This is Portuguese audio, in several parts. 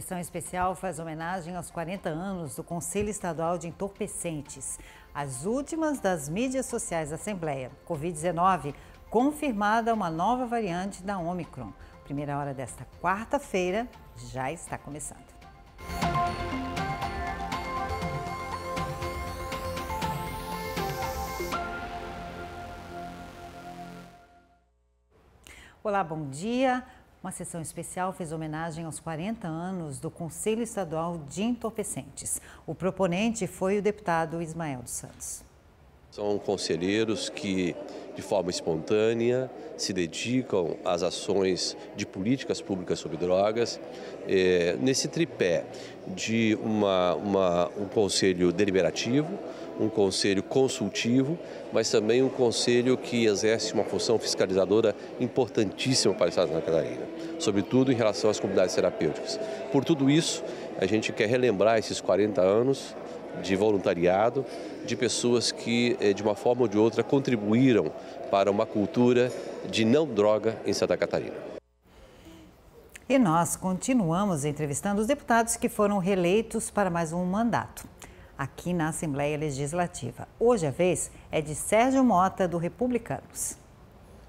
Sessão especial faz homenagem aos 40 anos do Conselho Estadual de Entorpecentes, as últimas das mídias sociais da Assembleia. Covid-19, confirmada uma nova variante da Omicron. Primeira hora desta quarta-feira já está começando. Olá, bom dia. Uma sessão especial fez homenagem aos 40 anos do Conselho Estadual de Entorpecentes. O proponente foi o deputado Ismael dos Santos. São conselheiros que, de forma espontânea, se dedicam às ações de políticas públicas sobre drogas, é, nesse tripé de uma, uma, um conselho deliberativo, um conselho consultivo, mas também um conselho que exerce uma função fiscalizadora importantíssima para o Estado de Santa Catarina, sobretudo em relação às comunidades terapêuticas. Por tudo isso, a gente quer relembrar esses 40 anos de voluntariado, de pessoas que, eh, de uma forma ou de outra, contribuíram para uma cultura de não droga em Santa Catarina. E nós continuamos entrevistando os deputados que foram reeleitos para mais um mandato aqui na Assembleia Legislativa. Hoje a vez é de Sérgio Mota, do Republicanos.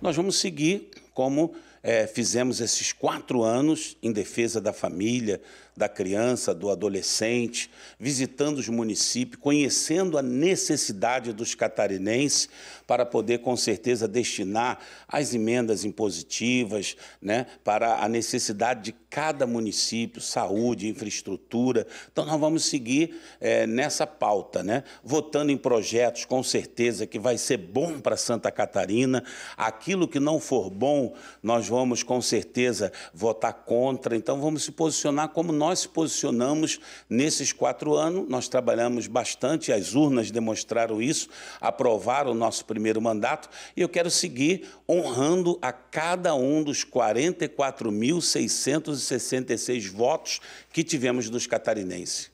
Nós vamos seguir como é, fizemos esses quatro anos em defesa da família, da criança, do adolescente, visitando os municípios, conhecendo a necessidade dos catarinenses para poder, com certeza, destinar as emendas impositivas né, para a necessidade de cada município, saúde, infraestrutura. Então, nós vamos seguir é, nessa pauta, né? votando em projetos, com certeza, que vai ser bom para Santa Catarina. Aquilo que não for bom, nós vamos vamos com certeza votar contra, então vamos se posicionar como nós se posicionamos nesses quatro anos. Nós trabalhamos bastante, as urnas demonstraram isso, aprovaram o nosso primeiro mandato e eu quero seguir honrando a cada um dos 44.666 votos que tivemos dos catarinenses.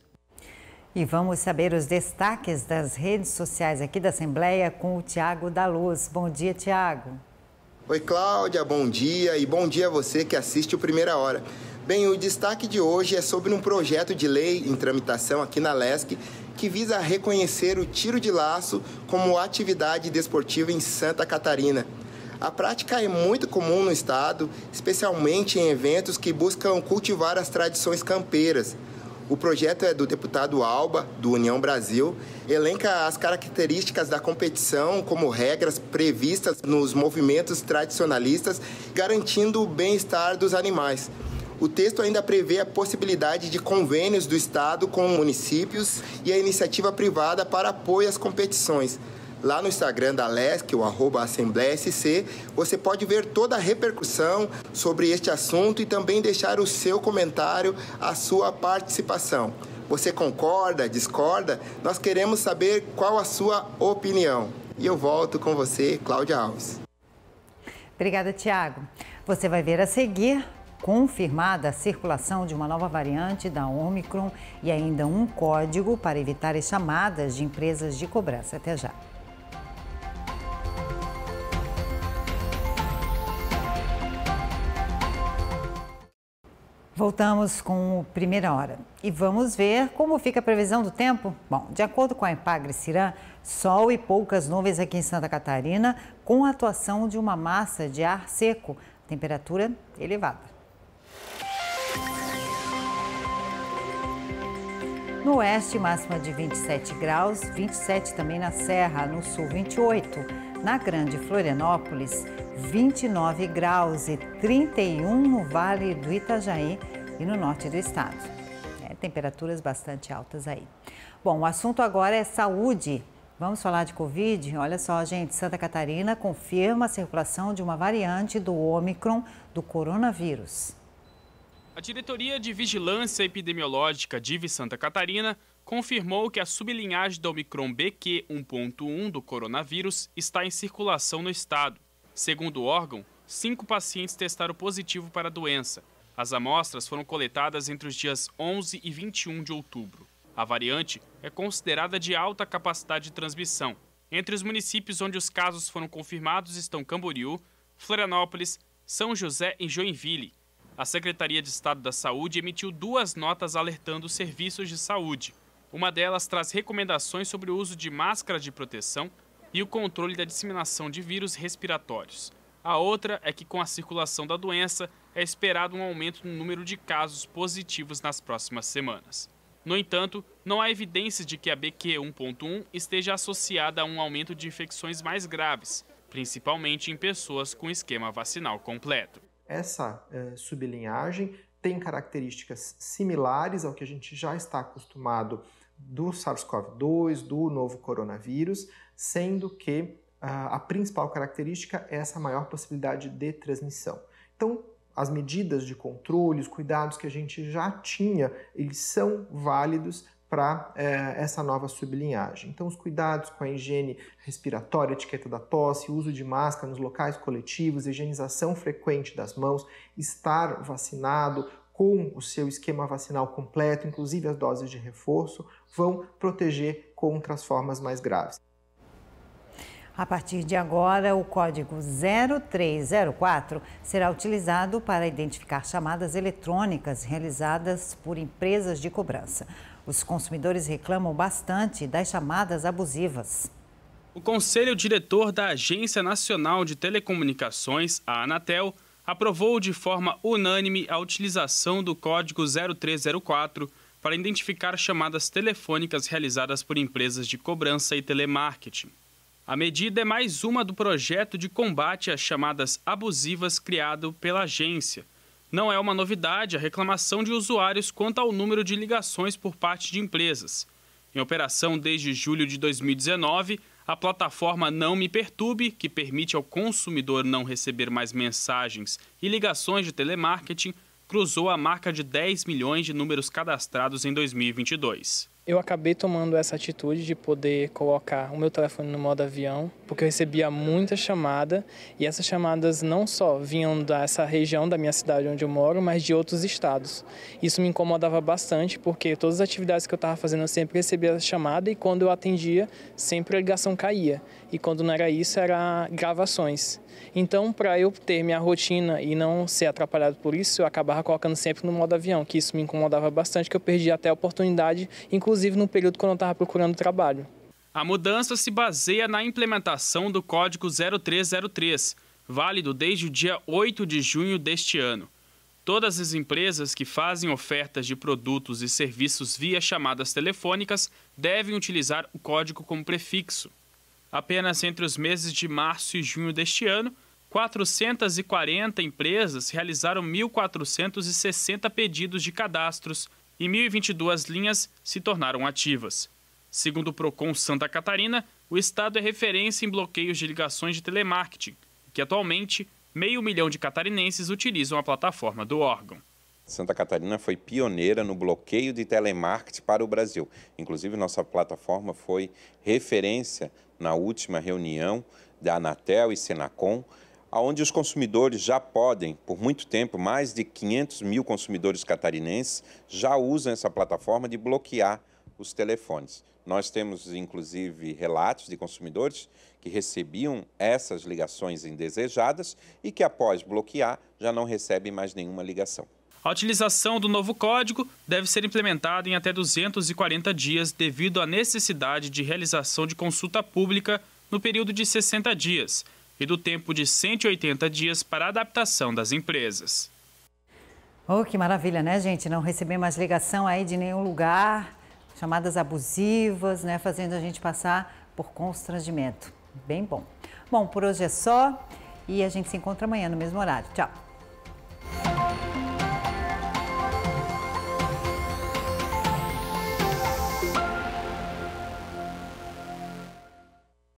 E vamos saber os destaques das redes sociais aqui da Assembleia com o Tiago da Luz. Bom dia, Tiago. Oi, Cláudia, bom dia e bom dia a você que assiste o Primeira Hora. Bem, o destaque de hoje é sobre um projeto de lei em tramitação aqui na LESC que visa reconhecer o tiro de laço como atividade desportiva em Santa Catarina. A prática é muito comum no estado, especialmente em eventos que buscam cultivar as tradições campeiras. O projeto é do deputado Alba, do União Brasil, elenca as características da competição como regras previstas nos movimentos tradicionalistas, garantindo o bem-estar dos animais. O texto ainda prevê a possibilidade de convênios do Estado com municípios e a iniciativa privada para apoio às competições. Lá no Instagram da LESC, o arroba Assembleia SC, você pode ver toda a repercussão sobre este assunto e também deixar o seu comentário, a sua participação. Você concorda, discorda? Nós queremos saber qual a sua opinião. E eu volto com você, Cláudia Alves. Obrigada, Tiago. Você vai ver a seguir confirmada a circulação de uma nova variante da Omicron e ainda um código para evitar as chamadas de empresas de cobrança. Até já. Voltamos com o Primeira Hora e vamos ver como fica a previsão do tempo. Bom, de acordo com a Empagre Cirã, sol e poucas nuvens aqui em Santa Catarina, com a atuação de uma massa de ar seco, temperatura elevada. No oeste, máxima de 27 graus, 27 também na Serra, no sul 28. Na Grande Florianópolis, 29 graus e 31 no Vale do Itajaí e no norte do estado. É, temperaturas bastante altas aí. Bom, o assunto agora é saúde. Vamos falar de Covid? Olha só, gente, Santa Catarina confirma a circulação de uma variante do Ômicron do coronavírus. A Diretoria de Vigilância Epidemiológica DIV Santa Catarina confirmou que a sublinhagem do Omicron BQ1.1 do coronavírus está em circulação no estado. Segundo o órgão, cinco pacientes testaram positivo para a doença. As amostras foram coletadas entre os dias 11 e 21 de outubro. A variante é considerada de alta capacidade de transmissão. Entre os municípios onde os casos foram confirmados estão Camboriú, Florianópolis, São José e Joinville. A Secretaria de Estado da Saúde emitiu duas notas alertando os serviços de saúde. Uma delas traz recomendações sobre o uso de máscara de proteção e o controle da disseminação de vírus respiratórios. A outra é que, com a circulação da doença, é esperado um aumento no número de casos positivos nas próximas semanas. No entanto, não há evidências de que a BQ1.1 esteja associada a um aumento de infecções mais graves, principalmente em pessoas com esquema vacinal completo. Essa eh, sublinhagem tem características similares ao que a gente já está acostumado do SARS-CoV-2, do novo coronavírus, sendo que ah, a principal característica é essa maior possibilidade de transmissão. Então, as medidas de controle, os cuidados que a gente já tinha, eles são válidos para eh, essa nova sublinhagem. Então, os cuidados com a higiene respiratória, etiqueta da tosse, uso de máscara nos locais coletivos, higienização frequente das mãos, estar vacinado com o seu esquema vacinal completo, inclusive as doses de reforço, vão proteger contra as formas mais graves. A partir de agora, o código 0304 será utilizado para identificar chamadas eletrônicas realizadas por empresas de cobrança. Os consumidores reclamam bastante das chamadas abusivas. O conselho diretor da Agência Nacional de Telecomunicações, a Anatel, aprovou de forma unânime a utilização do código 0304 para identificar chamadas telefônicas realizadas por empresas de cobrança e telemarketing. A medida é mais uma do projeto de combate às chamadas abusivas criado pela agência. Não é uma novidade a reclamação de usuários quanto ao número de ligações por parte de empresas. Em operação desde julho de 2019, a plataforma Não Me Perturbe, que permite ao consumidor não receber mais mensagens e ligações de telemarketing, cruzou a marca de 10 milhões de números cadastrados em 2022. Eu acabei tomando essa atitude de poder colocar o meu telefone no modo avião, porque eu recebia muita chamada e essas chamadas não só vinham dessa região da minha cidade onde eu moro, mas de outros estados. Isso me incomodava bastante, porque todas as atividades que eu estava fazendo eu sempre recebia chamada e quando eu atendia, sempre a ligação caía. E quando não era isso, era gravações. Então, para eu ter minha rotina e não ser atrapalhado por isso, eu acabava colocando sempre no modo avião, que isso me incomodava bastante, que eu perdia até a oportunidade, inclusive no período quando eu estava procurando trabalho. A mudança se baseia na implementação do Código 0303, válido desde o dia 8 de junho deste ano. Todas as empresas que fazem ofertas de produtos e serviços via chamadas telefônicas devem utilizar o código como prefixo. Apenas entre os meses de março e junho deste ano, 440 empresas realizaram 1.460 pedidos de cadastros e 1.022 linhas se tornaram ativas. Segundo o Procon Santa Catarina, o estado é referência em bloqueios de ligações de telemarketing, que atualmente meio milhão de catarinenses utilizam a plataforma do órgão. Santa Catarina foi pioneira no bloqueio de telemarketing para o Brasil. Inclusive, nossa plataforma foi referência na última reunião da Anatel e Senacom, onde os consumidores já podem, por muito tempo, mais de 500 mil consumidores catarinenses já usam essa plataforma de bloquear os telefones. Nós temos, inclusive, relatos de consumidores que recebiam essas ligações indesejadas e que, após bloquear, já não recebem mais nenhuma ligação. A utilização do novo código deve ser implementada em até 240 dias, devido à necessidade de realização de consulta pública no período de 60 dias e do tempo de 180 dias para adaptação das empresas. Oh, que maravilha, né, gente? Não receber mais ligação aí de nenhum lugar, chamadas abusivas, né, fazendo a gente passar por constrangimento. Bem bom. Bom, por hoje é só e a gente se encontra amanhã no mesmo horário. Tchau.